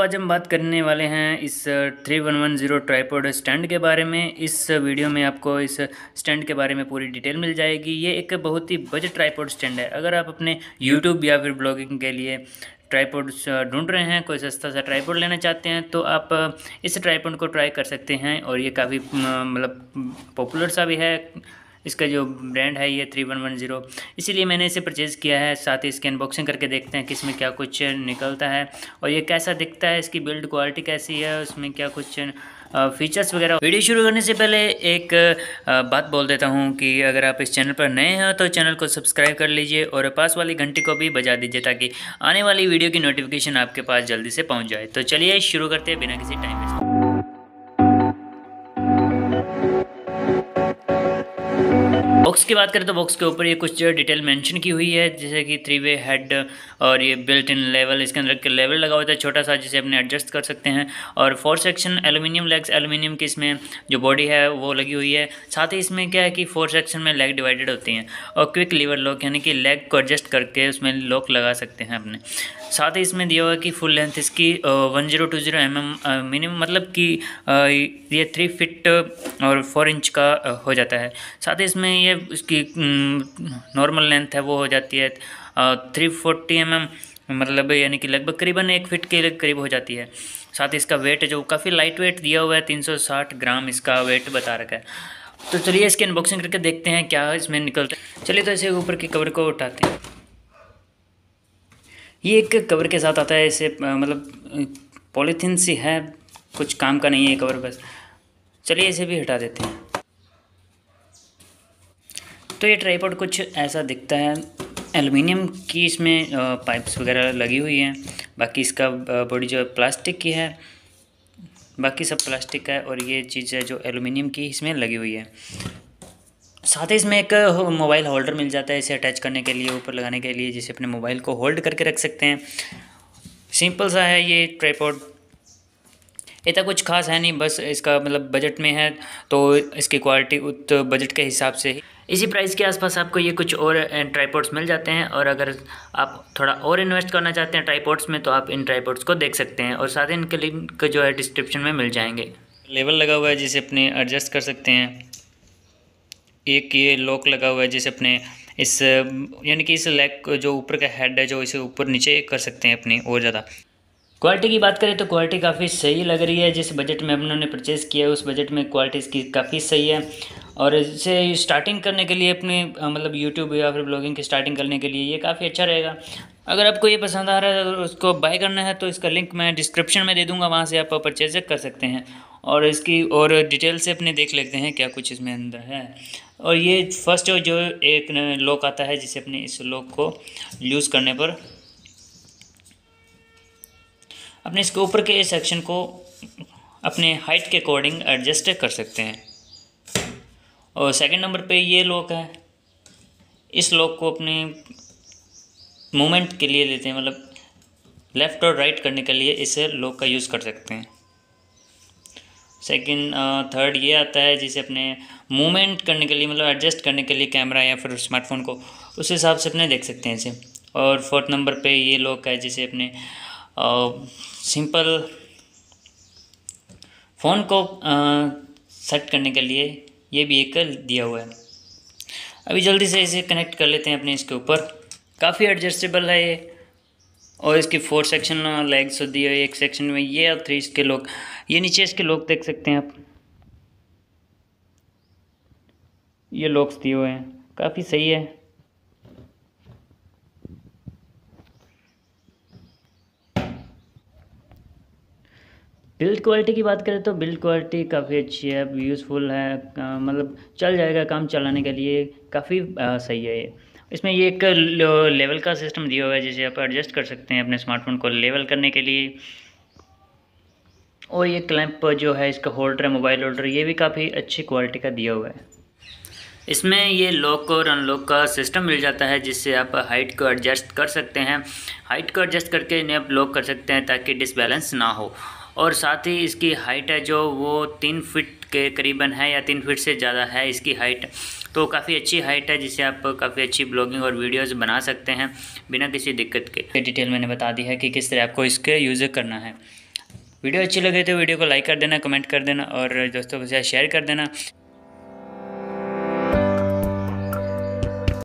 आज हम बात करने वाले हैं इस 3110 ट्राईपोड स्टैंड के बारे में इस वीडियो में आपको इस स्टैंड के बारे में पूरी डिटेल मिल जाएगी ये एक बहुत ही बजट ट्राईपोड स्टैंड है अगर आप अपने यूट्यूब या फिर ब्लॉगिंग के लिए ट्राईपोड ढूंढ रहे हैं कोई सस्ता सा ट्राईपोड लेना चाहते हैं तो आप इस ट्राईपोड को ट्राई कर सकते हैं और ये काफ़ी मतलब पॉपुलर सा भी है इसका जो ब्रांड है ये थ्री वन वन ज़ीरो इसीलिए मैंने इसे परचेज़ किया है साथ ही इसके अनबॉक्सिंग करके देखते हैं कि इसमें क्या कुछ निकलता है और ये कैसा दिखता है इसकी बिल्ड क्वालिटी कैसी है उसमें क्या कुछ फीचर्स वगैरह वीडियो शुरू करने से पहले एक बात बोल देता हूँ कि अगर आप इस चैनल पर नए हैं तो चैनल को सब्सक्राइब कर लीजिए और पास वाली घंटी को भी बजा दीजिए ताकि आने वाली वीडियो की नोटिफिकेशन आपके पास जल्दी से पहुँच जाए तो चलिए शुरू करते हैं बिना किसी टाइम वेस्ट बॉक्स की बात करें तो बॉक्स के ऊपर ये कुछ डिटेल मेंशन की हुई है जैसे कि थ्री वे हेड और ये बिल्ट इन लेवल इसके अंदर लेवल लगा हुआ था छोटा सा जिसे अपने एडजस्ट कर सकते हैं और four section aluminium legs aluminium की इसमें जो बॉडी है वो लगी हुई है साथ ही इसमें क्या है कि फोर सेक्शन में लेग डिवाइडेड होती हैं और क्विक लीवर लॉक यानी कि लेग को एडजस्ट करके उसमें लॉक लगा सकते हैं अपने साथ ही इसमें दिया हुआ है कि फुल लेंथ इसकी one zero two zero M M minimum मतलब कि ये थ्री फिट और फोर इंच का हो जाता है साथ ही इसमें ये इसकी नॉर्मल लेंथ है वो हो जाती है थ्री फोर्टी एम एम मतलब यानी कि लगभग करीबन एक फिट के करीब हो जाती है साथ ही इसका वेट है जो काफ़ी लाइट वेट दिया हुआ है तीन ग्राम इसका वेट बता रखा है तो चलिए इसकी अनबॉक्सिंग करके देखते हैं क्या इसमें निकलता है चलिए तो ऐसे ऊपर के कवर को उठाते हैं ये एक कवर के साथ आता है इसे मतलब पॉलीथीन सी है कुछ काम का नहीं है कवर बस चलिए इसे भी हटा देते हैं तो ये ट्राईपोड कुछ ऐसा दिखता है एलुमिनियम की इसमें पाइप्स वगैरह लगी हुई हैं बाकी इसका बॉडी जो है प्लास्टिक की है बाकी सब प्लास्टिक का है और ये चीज़ है जो एलुमिनियम की इसमें लगी हुई है साथ ही इसमें एक मोबाइल होल्डर मिल जाता है इसे अटैच करने के लिए ऊपर लगाने के लिए जिसे अपने मोबाइल को होल्ड करके रख सकते हैं सिंपल सा है ये ट्राईपोड इतना कुछ खास है नहीं बस इसका मतलब बजट में है तो इसकी क्वालिटी उत बजट के हिसाब से इसी प्राइस के आसपास आपको ये कुछ और ट्राईपोर्ट्स मिल जाते हैं और अगर आप थोड़ा और इन्वेस्ट करना चाहते हैं ट्राईपोर्ट्स में तो आप इन ट्राईपोर्ट्स को देख सकते हैं और साथ ही इनके लिंक जो है डिस्क्रिप्शन में मिल जाएंगे लेवल लगा हुआ है जिसे अपने एडजस्ट कर सकते हैं एक ये लॉक लगा हुआ है जिसे अपने इस यानी कि इस लेग जो ऊपर का हेड है जो इसे ऊपर नीचे कर सकते हैं अपनी और ज़्यादा क्वालिटी की बात करें तो क्वालिटी काफ़ी सही लग रही है जिस बजट में ने परचेज़ किया है उस बजट में क्वालिटी इसकी काफ़ी सही है और इसे स्टार्टिंग करने के लिए अपने मतलब यूट्यूब या फिर ब्लॉगिंग की स्टार्टिंग करने के लिए ये काफ़ी अच्छा रहेगा अगर आपको ये पसंद आ रहा है अगर उसको बाय करना है तो इसका लिंक मैं डिस्क्रिप्शन में दे दूँगा वहाँ से आप परचेज कर सकते हैं और इसकी और डिटेल से अपने देख लेते हैं क्या कुछ इसमें अंदर है और ये फर्स्ट जो एक लॉक आता है जिसे अपने इस लॉक को यूज़ करने पर अपने इसके ऊपर के सेक्शन को अपने हाइट के अकॉर्डिंग एडजस्ट कर सकते हैं और सेकंड नंबर पे ये लॉक है इस लॉक को अपने मूवमेंट के लिए लेते हैं मतलब लेफ़्ट और राइट करने के लिए इसे लॉक का यूज़ कर सकते हैं सेकेंड थर्ड uh, ये आता है जिसे अपने मूवमेंट करने के लिए मतलब एडजस्ट करने के लिए कैमरा या फिर स्मार्टफोन को उस हिसाब से अपने देख सकते हैं इसे और फोर्थ नंबर पे ये लॉक है जिसे अपने सिंपल uh, फ़ोन को सेट uh, करने के लिए ये भी एक दिया हुआ है अभी जल्दी से इसे कनेक्ट कर लेते हैं अपने इसके ऊपर काफ़ी एडजस्टेबल है ये और इसके फोर सेक्शन लेग्स होती है एक सेक्शन में ये और थ्री इसके लोग ये नीचे इसके लोग देख सकते हैं आप ये लॉक्स दिए हुए हैं काफ़ी सही है बिल्ड क्वालिटी की बात करें तो बिल्ड क्वालिटी काफ़ी अच्छी है यूज़फुल है मतलब चल जाएगा काम चलाने के लिए काफ़ी सही है ये इसमें ये एक लेवल का सिस्टम दिया हुआ है जिसे आप एडजस्ट कर सकते हैं अपने स्मार्टफोन को लेवल करने के लिए और ये क्लैंप जो है इसका होल्डर है मोबाइल होल्डर ये भी काफ़ी अच्छी क्वालिटी का दिया हुआ है इसमें ये लॉक और अनलॉक का सिस्टम मिल जाता है जिससे आप हाइट को एडजस्ट कर सकते हैं हाइट को एडजस्ट करके इन्हें आप लॉक कर सकते हैं ताकि डिसबैलेंस ना हो और साथ ही इसकी हाइट है जो वो तीन फिट के करीबन है या तीन फिट से ज़्यादा है इसकी हाइट तो काफ़ी अच्छी हाइट है जिसे आप काफ़ी अच्छी ब्लॉगिंग और वीडियोज़ बना सकते हैं बिना किसी दिक्कत के डिटेल मैंने बता दी है कि किस तरह आपको इसके यूज़ करना है वीडियो अच्छी लगे तो वीडियो को लाइक कर देना कमेंट कर देना और दोस्तों के साथ शेयर कर देना